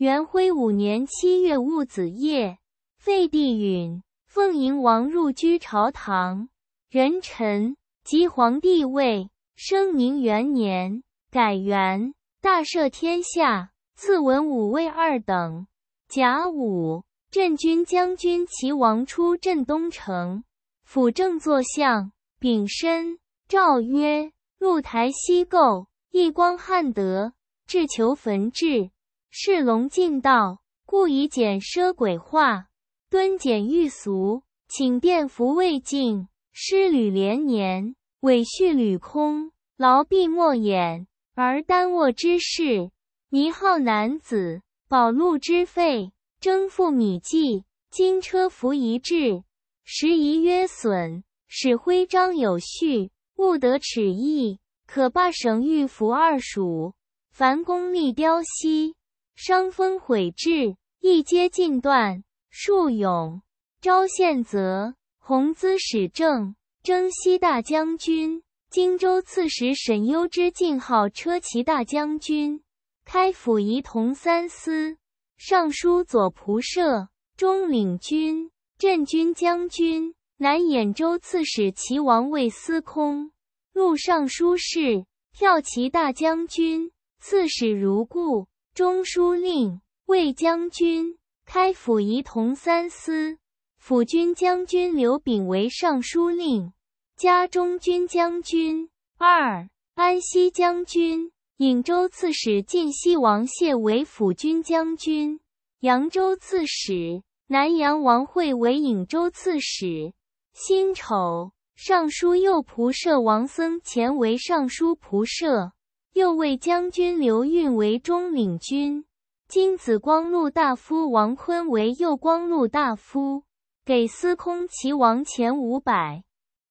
元徽五年七月戊子夜，废帝允，奉迎王入居朝堂，人臣即皇帝位。生宁元年，改元，大赦天下，赐文武位二等。甲午，镇军将军齐王出镇东城，辅政坐相。丙申，诏曰：“入台西构，一光汉德，至求焚志。是龙尽道，故以俭奢鬼化，敦俭御俗，请殿服未尽，失履连年，委蓄履空，劳弊莫掩，而单卧之士，弥浩男子，饱禄之费，征赋米计，金车服一至，时宜约损，使徽章有序，勿得齿意，可罢省御服二属。凡功利雕息。伤风毁志，一皆尽断。树勇昭献泽，弘资始正。征西大将军、荆州刺史沈攸之，进号车骑大将军，开府仪同三司，尚书左仆射，中领军、镇军将军、南兖州刺史，齐王位司空，录尚书事，骠骑大将军，刺史如故。中书令魏将军开府仪同三司，辅军将军刘炳为尚书令，加中军将军；二安西将军颍州刺史晋西王谢为辅军将军，扬州刺史南阳王慧为颍州刺史。辛丑，尚书右仆射王僧虔为尚书仆射。又为将军刘运为中领军，金子光禄大夫王坤为右光禄大夫，给司空齐王钱五百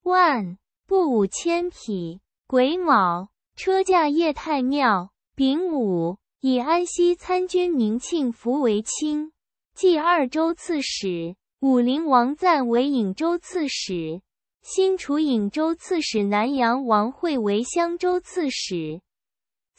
万，布五千匹。癸卯，车驾液太庙。丙午，以安西参军宁庆福为卿，祭二州刺史。武陵王赞为颍州刺史，新楚颍州刺史南阳王慧为襄州刺史。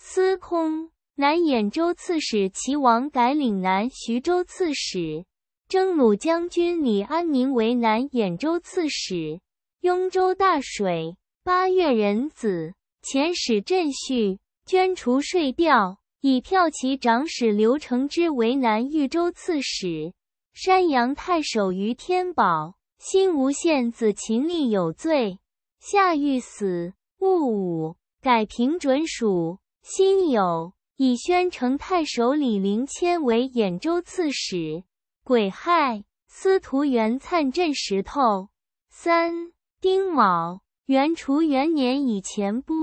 司空南兖州刺史齐王改岭南徐州刺史征虏将军李安民为南兖州刺史雍州大水八月壬子遣使镇叙，捐除税调以骠骑长史刘承之为南豫州刺史山阳太守于天宝新吴县子秦立有罪下狱死戊午，改平准属。辛酉，以宣城太守李陵谦为兖州刺史。癸亥，司徒元粲镇石头。三丁卯，元初元年以前不。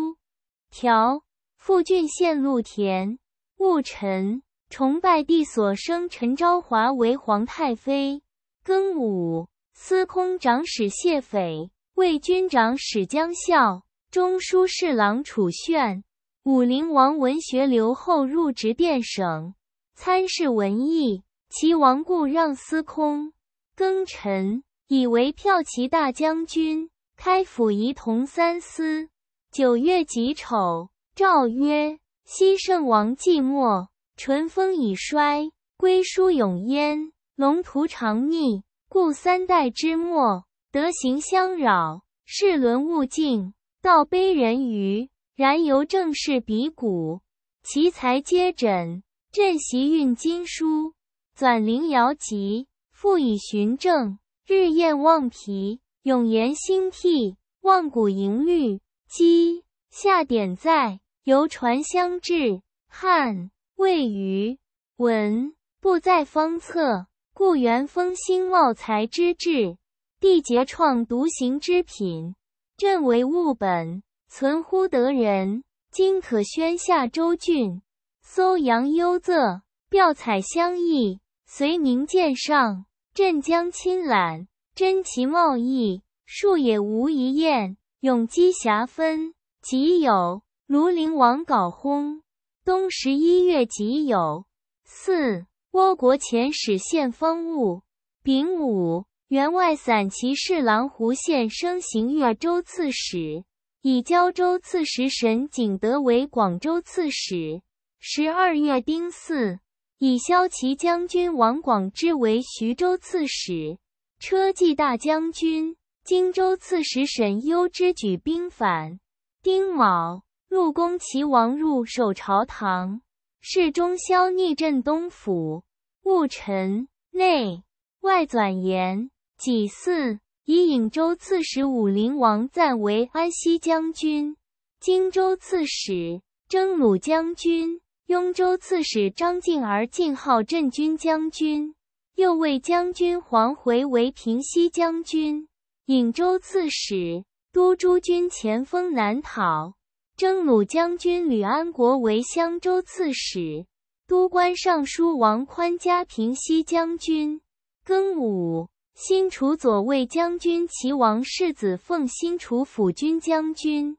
条富郡县陆田。戊辰，崇拜帝所生陈昭华为皇太妃。庚午，司空长史谢斐，魏军长史江孝，中书侍郎楚炫。武陵王文学留后入职殿省，参事文艺。其王故让司空，庚辰以为骠骑大将军，开府仪同三司。九月己丑，诏曰：西圣王寂寞，淳风已衰，归书永焉。龙图长逆，故三代之末，德行相扰，世伦物竞，道卑人愚。燃油正是比古，其才皆振。朕习运经书，纂灵瑶籍，复以寻证。日宴望皮，永言兴替。望古盈玉，积下典在，游传相至。汉魏于文，不在方策。故元丰兴茂才之志，缔杰创独行之品。朕为物本。存乎得人，今可宣下周郡，搜阳幽仄，调采香邑，随宁见上，镇江亲览，珍奇茂异，树也无一厌。永基霞分，己有。庐陵王镐薨，冬十一月己有。四倭国遣使献封物。丙午，员外散骑侍郎胡县升行越州刺史。以交州刺史沈景德为广州刺史。十二月丁巳，以骁骑将军王广之为徐州刺史、车骑大将军、荆州刺史沈攸之举兵反。丁卯，入宫齐王，入守朝堂。是中，萧逆镇东府，戊辰，内外转言己巳。以颍州刺史武陵王赞为安西将军、荆州刺史、征虏将军；雍州刺史张敬儿进号镇军将军；右卫将军黄回为平西将军、颍州刺史、都诸军前锋南讨；征虏将军吕安国为襄州刺史、都官尚书王宽加平西将军、更武。新楚左卫将军齐王世子奉新楚府军将军，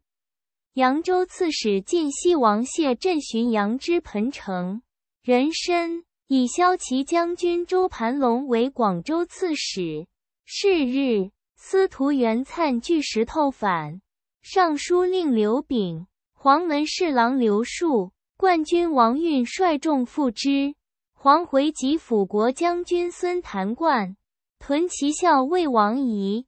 扬州刺史晋西王谢镇巡阳之彭城，人参以骁骑将军周盘龙为广州刺史。是日，司徒元粲据石头反，尚书令刘秉、黄门侍郎刘树、冠军王运率众赴之。黄回及辅国将军孙谭冠。屯骑校尉王仪、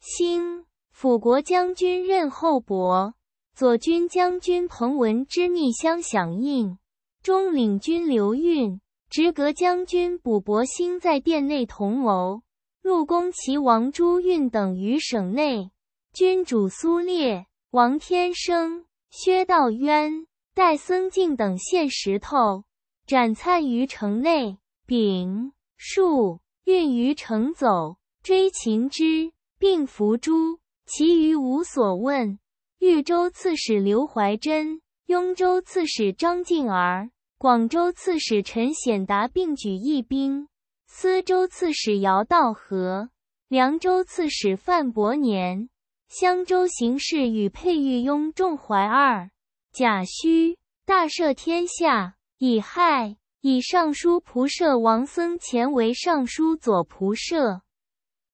兴辅国将军任厚伯、左军将军彭文之逆相响应，中领军刘运，直阁将军卜伯兴在殿内同谋，入宫，齐王朱运等于省内，君主苏烈、王天生、薛道渊、戴僧静等献石头，斩粲于城内。丙戍。运于城走，追秦之，并俘诛，其余无所问。豫州刺史刘怀珍、雍州刺史张敬儿，广州刺史陈显达并举义兵。司州刺史姚道和，凉州刺史范伯年，襄州行事与沛玉雍众怀二贾诩，大赦天下，以害。以尚书仆射王僧虔为尚书左仆射，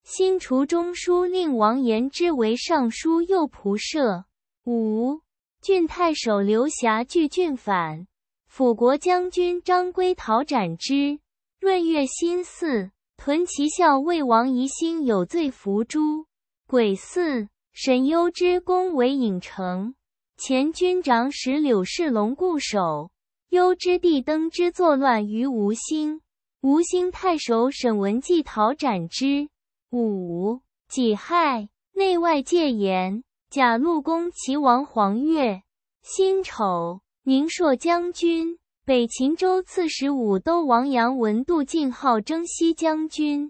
新除中书令王延之为尚书右仆射。五郡太守刘遐拒郡反，辅国将军张瑰讨斩之。闰月辛巳，屯骑校尉王疑兴有罪伏诛。癸巳，沈攸之功为郢城，前军长史柳世龙固守。幽之地登之作乱于吴兴，吴兴太守沈文季讨斩之。五己亥，内外戒严。甲陆公齐王黄岳。辛丑，宁朔将军北秦州刺史武都王杨文度进号征西将军。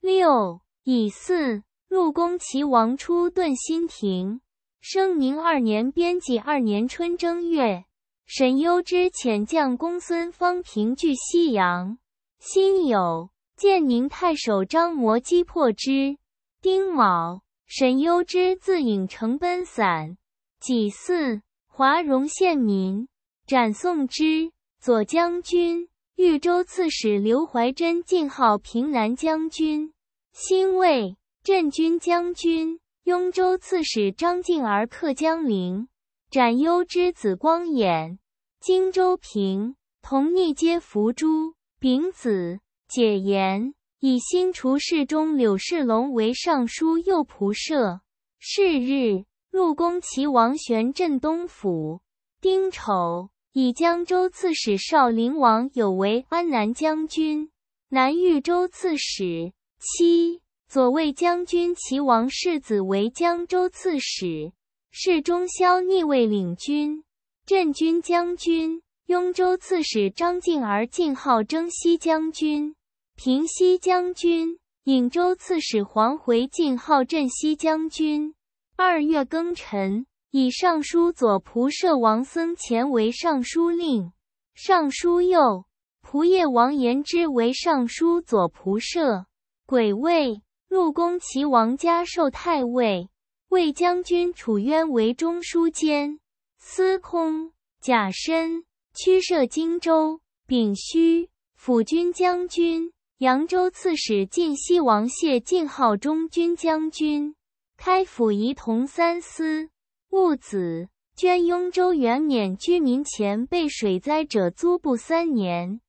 六乙巳，陆公齐王初遁新亭。生宁二年，编辑二年春正月。沈攸之遣将公孙方平据西阳，辛酉，建宁太守张摩击破之。丁卯，沈攸之自引城奔散，己巳，华容县民斩宋之。左将军豫州刺史刘怀珍进号平南将军，辛未，镇军将军，雍州刺史张敬儿克江陵，斩攸之子光衍。荆州平，同逆皆伏诛。丙子，解严，以新除侍中柳世龙为尚书右仆射。是日，入宫，齐王玄镇东府。丁丑，以江州刺史少陵王有为安南将军、南豫州刺史。七，左卫将军齐王世子为江州刺史。侍中萧逆卫领军。镇军将军、雍州刺史张敬儿，进号征西将军、平西将军；颍州刺史黄回，进号镇西将军。二月庚辰，以尚书左仆射王僧虔为尚书令，尚书右仆射王延之为尚书左仆射。癸未，入公齐王家受太尉，魏将军楚渊为中书监。司空贾深，屈射荆州，丙戌，辅军将军，扬州刺史，晋西王谢敬号中军将军，开府仪同三司。戊子，捐雍州元免居民钱，被水灾者租布三年。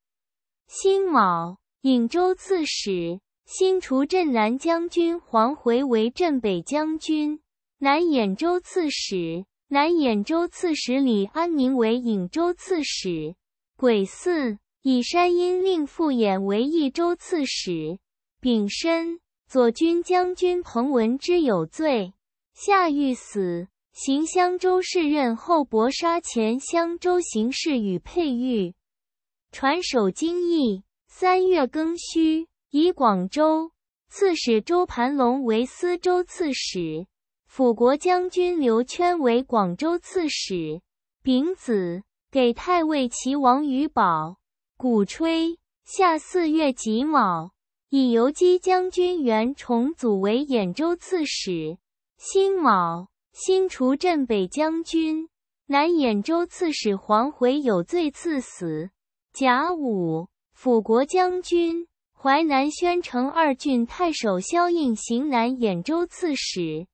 辛卯，颍州刺史，新除镇南将军黄回为镇北将军，南兖州刺史。南兖州刺史李安宁为颍州刺史，癸巳，以山阴令复衍为益州刺史。丙申，左军将军彭文之有罪，下狱死。行襄州事任后，搏杀前襄州行事与佩玉，传首京邑。三月庚戌，以广州刺史周盘龙为司州刺史。辅国将军刘圈为广州刺史。丙子，给太尉齐王余宝。鼓吹。夏四月己卯，以游击将军袁崇祖为兖州刺史。辛卯，新除镇北将军、南兖州刺史黄回有罪，赐死。甲午，辅国将军淮南宣城二郡太守萧印行南兖州刺史。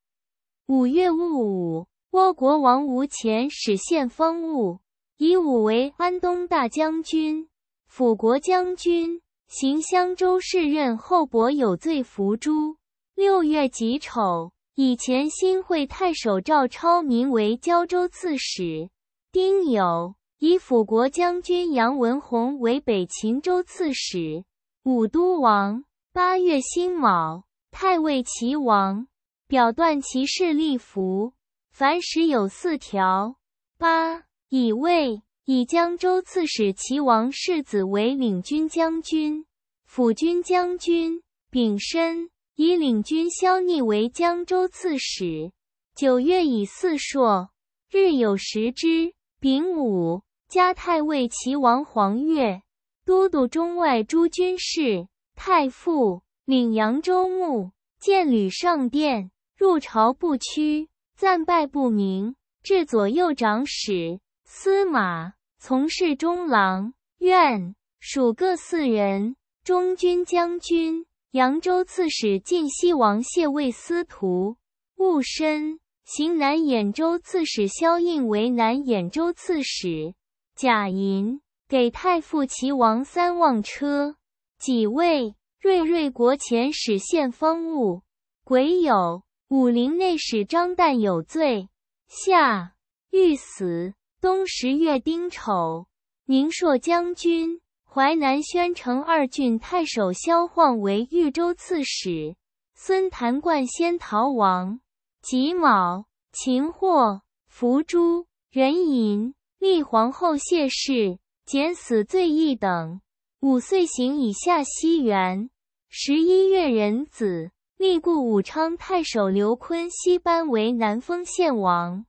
五月戊午，倭国王吴钱使献封物，以武为安东大将军、辅国将军，行襄州事任。后伯有罪伏诛。六月己丑，以前新会太守赵超名为胶州刺史。丁酉，以辅国将军杨文宏为北秦州刺史、武都王。八月辛卯，太尉齐王。表断其事，立服。凡使有四条：八以魏以江州刺史齐王世子为领军将军、辅军将军丙申，以领军萧逆为江州刺史。九月以四朔日有食之丙午，加太尉齐王黄钺，都督中外诸军事、太傅、领扬州牧，见吕上殿。入朝不趋，暂拜不明。至左右长史、司马、从事中郎、愿属各四人。中军将军、扬州刺史、晋西王谢为司徒，戊申，行南兖州刺史萧印为南兖州刺史，贾银给太傅齐王三望车。己未，瑞瑞国遣使献封物，癸酉。武陵内史张旦有罪，夏狱死。冬十月丁丑，宁朔将军淮南宣城二郡太守萧晃为豫州刺史。孙谭、冠先逃亡，己卯擒获，伏诛。人尹，立皇后谢氏，减死罪一等。五岁行以下西原。十一月壬子。立故武昌太守刘坤西班为南丰县王。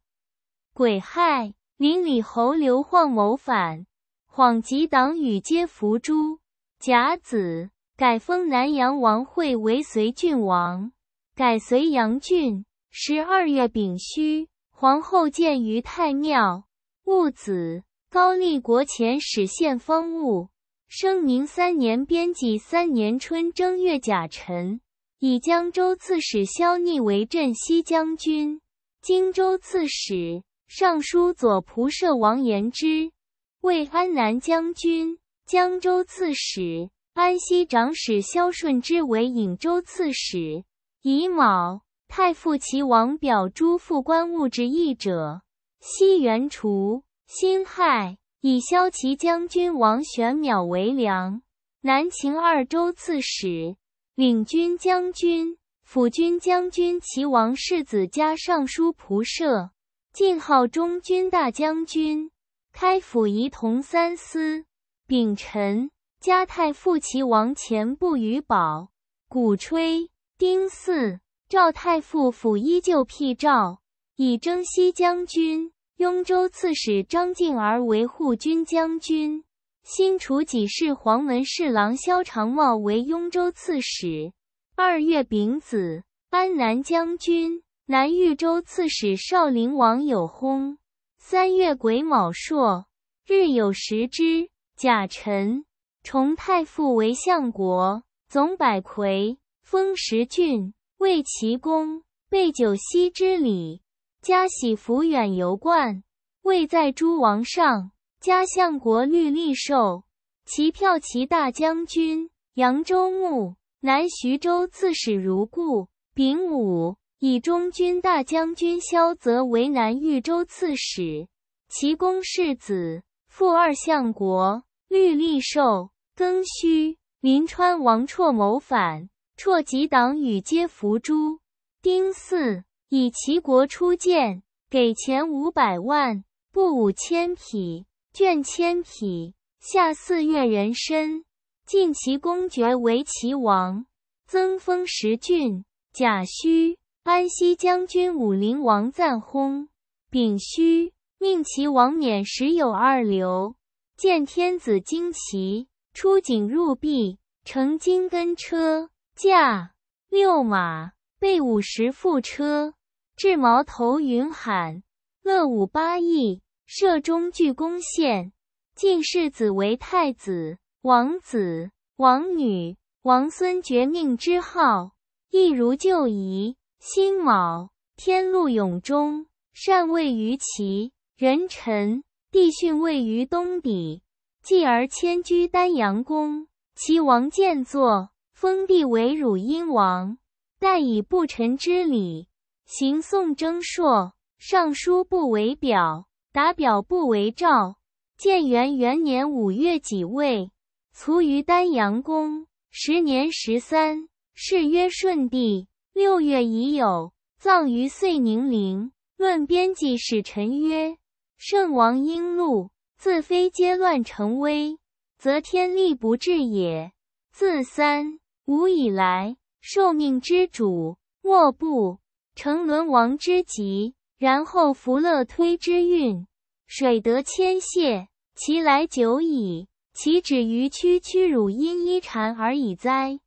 癸亥，临澧侯刘晃谋反，晃及党羽皆伏诛。甲子，改封南阳王会为随郡王，改随阳郡。十二月丙戌，皇后见于太庙。戊子，高丽国前始献封物。生宁三年，编辑三年春正月甲辰。以江州刺史萧逆为镇西将军，荆州刺史、尚书左仆射王延之为安南将军，江州刺史、安西长史萧顺之为颍州刺史。乙卯太傅齐王表诸副官务执役者，西元除，辛亥，以萧齐将军王玄邈为梁南秦二州刺史。领军将军、辅军将军、齐王世子加尚书仆射，晋号中军大将军，开府仪同三司。秉臣加太傅齐王前不余宝、鼓吹、丁巳，赵太傅辅依旧辟赵，以征西将军、雍州刺史张敬儿为护军将军。新楚己世黄门侍郎萧长茂为雍州刺史。二月丙子，安南将军南豫州刺史少陵王有薨。三月癸卯朔，日有食之。甲辰，崇太傅为相国，总百魁，封十郡，为齐公，备九锡之礼，加喜福远游冠，位在诸王上。加相国律利寿，齐票骑大将军扬州牧南徐州刺史如故。丙午，以中军大将军萧则为南豫州刺史。齐公世子父二相国律利寿，庚戌，临川王绰谋反，绰及党羽皆伏诛。丁巳，以齐国初建，给钱五百万，布五千匹。卷千匹，下四月人参，晋其公爵为齐王，增封十郡。甲戌，安西将军武陵王赞薨。丙戌，命齐王冕时有二流，见天子惊奇，出井入壁，乘金根车驾，六马备五十副车，至毛头云喊，乐舞八佾。射中俱攻陷，晋世子为太子，王子、王女、王孙绝命之号，亦如旧仪。辛卯，天禄永终，禅位于齐人臣。帝训位于东邸，继而迁居丹阳宫。齐王建坐，封帝为汝阴王，但以不臣之礼。行送征朔，尚书不为表。打表不为诏。建元元年五月己未，卒于丹阳宫。十年十三，谥曰顺帝。六月已有，葬于遂宁陵。论编辑使臣曰：圣王应禄，自非皆乱成威，则天力不至也。自三五以来，受命之主，莫不成伦王之极。然后福乐推之运，水得千泄，其来久矣。岂止于屈屈辱阴一禅而已哉？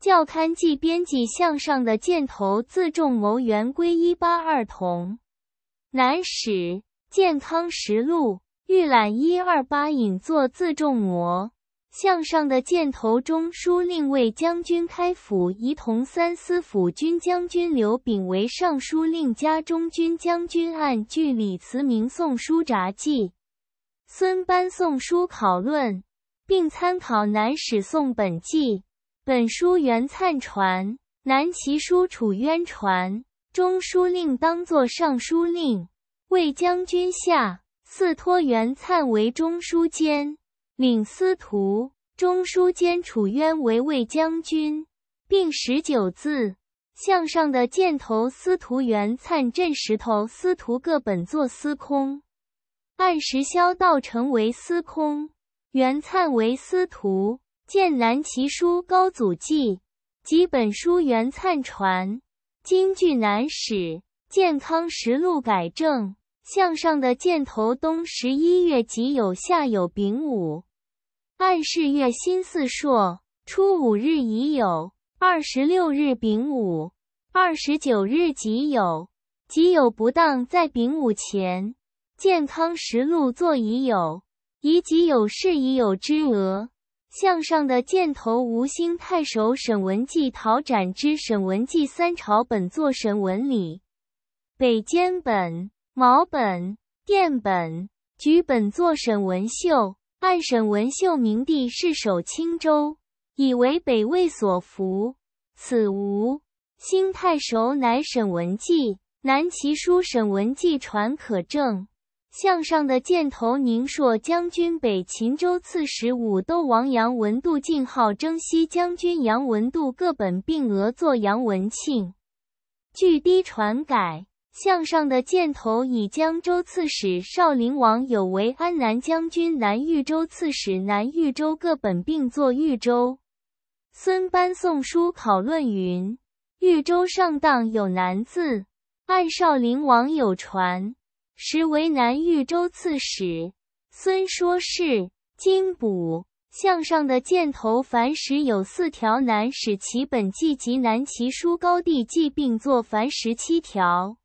校刊记编辑向上的箭头自重谋原归一八二同。南史·建康实录预览一二八影作自重模。向上的箭头中书令卫将军开府，仪同三司府军将军刘秉为尚书令加中军将军。按据李慈铭《宋书札记》，孙班《宋书考论》，并参考《南史宋本纪》，本书原灿传，《南齐书楚渊传》，中书令当作尚书令，魏将军下，赐托袁灿为中书监。领司徒、中书监、楚渊为卫将军，并十九字向上的箭头。司徒元粲镇石头，司徒各本座司空，按时孝道成为司空，元粲为司徒。《剑南奇书》《高祖纪》几本书，元粲传。今据南史《建康实录》改正向上的箭头。东十一月即有，夏有丙午。按是月辛巳朔初五日已有，二十六日丙午，二十九日己酉，己酉不当在丙午前。《建康实录》作已有，以己酉是已有之额。向上的箭头，吴兴太守沈文季陶展之。沈文季三朝本作沈文礼，北监本、毛本、殿本、局本作沈文秀。暗沈文秀明帝世守青州，以为北魏所服。此无兴太守，乃沈文季。南齐书沈文季传可证。项上的箭头宁朔将军北秦州刺史武都王杨文度，进号征西将军杨文度各本并额作杨文庆，据低传改。项上的箭头以江州刺史少陵王有为安南将军南豫州刺史南豫州各本并作豫州。孙班《送书考论》云：“豫州上当有南字。”按少陵王有传，实为南豫州刺史。孙说是今卜。项上的箭头。凡史有四条南，使其本纪及南齐书高地纪并作凡十七条。